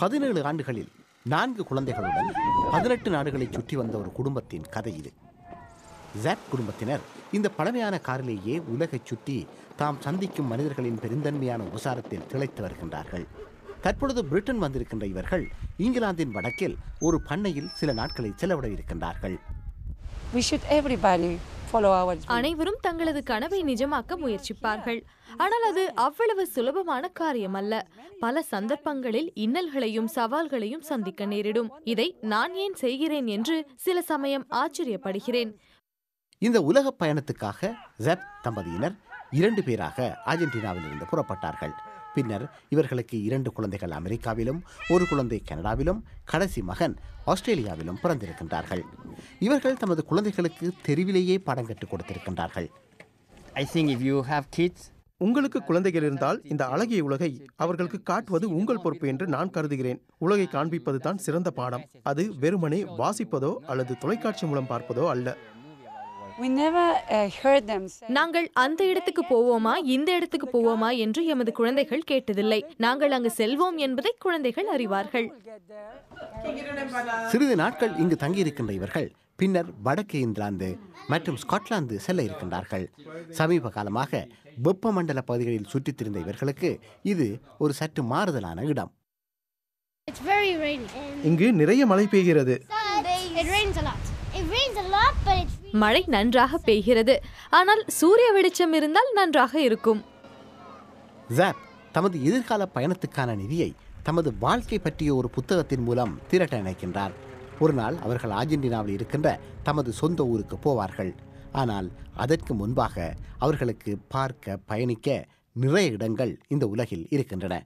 பதினேழு ஆண்டுகளில் நான்கு குழந்தைகளுடன் பதினெட்டு நாடுகளை சுற்றி வந்த ஒரு குடும்பத்தின் கதை இது ஜாக் குடும்பத்தினர் இந்த பழமையான காரிலேயே உலகை சுற்றி தாம் சந்திக்கும் மனிதர்களின் பெருந்தன்மையான உபசாரத்தில் திளைத்து வருகின்றார்கள் தற்பொழுது பிரிட்டன் வந்திருக்கின்ற இவர்கள் இங்கிலாந்தின் வடக்கில் ஒரு பண்ணையில் சில நாட்களை செலவிட இருக்கின்றார்கள் அனைவரும் தங்களது கனவை நிஜமாக்க முயற்சிப்பார்கள் ஆனால் அது அவ்வளவு சுலபமான காரியம் அல்ல பல சந்தர்ப்பங்களில் இன்னல்களையும் சவால்களையும் சந்திக்க நேரிடும் இதை நான் ஏன் செய்கிறேன் என்று சில சமயம் ஆச்சரியப்படுகிறேன் இந்த உலக பயணத்துக்காக ஜெப் தம்பதியினர் இரண்டு பேராக இருந்து புறப்பட்டார்கள் பின்னர் இவர்களுக்கு இரண்டு குழந்தைகள் அமெரிக்காவிலும் ஒரு குழந்தை கனடாவிலும் கடைசி மகன் ஆஸ்திரேலியாவிலும் பிறந்திருக்கின்றார்கள் இவர்கள் தமது குழந்தைகளுக்கு தெருவிலேயே பாடம் கற்றுக் கொடுத்திருக்கின்றார்கள் I think if you have kids உங்களுக்கு குழந்தைகள் இருந்தால் இந்த அழகிய உலகை அவர்களுக்கு காட்டுவது உங்கள் பொறுப்பு என்று நான் கருதுகிறேன் உலகை காண்பிப்பது தான் சிறந்த பாடம் அது வெறுமனே வாசிப்பதோ அல்லது தொலைக்காட்சி மூலம் பார்ப்பதோ அல்ல Uh, நாங்கள் அந்த இடத்துக்கு போவோமா இந்த இடத்துக்கு போவோமா என்று எமது குழந்தைகள் கேட்டதில்லை நாங்கள் அங்கு செல்வோம் என்பதை குழந்தைகள் அறிவார்கள் சிறிது நாட்கள் இங்கு தங்கியிருக்கின்ற இவர்கள் பின்னர் வடக்கு இங்கிலாந்து மற்றும் ஸ்காட்லாந்து செல்ல இருக்கின்றார்கள் சமீப காலமாக வெப்பமண்டல பகுதிகளில் சுற்றித் திரிந்த இவர்களுக்கு இது ஒரு சற்று மாறுதலான இடம் இங்கு நிறைய மழை பெய்கிறது It rains a lot, but it's மழை நன்றாக பெய்கிறது ஆனால் சூரிய வெளிச்சம் இருந்தால் நன்றாக இருக்கும் ஜாப் தமது எதிர்கால பயணத்துக்கான நிதியை தமது வாழ்க்கை பற்றிய ஒரு புத்தகத்தின் மூலம் திரட்ட நினைக்கின்றார் ஒரு நாள் அவர்கள் அர்ஜென்டினாவில் இருக்கின்ற தமது சொந்த ஊருக்கு போவார்கள் ஆனால் அதற்கு முன்பாக அவர்களுக்கு பார்க்க பயணிக்க நிறைய இடங்கள் இந்த உலகில் இருக்கின்றன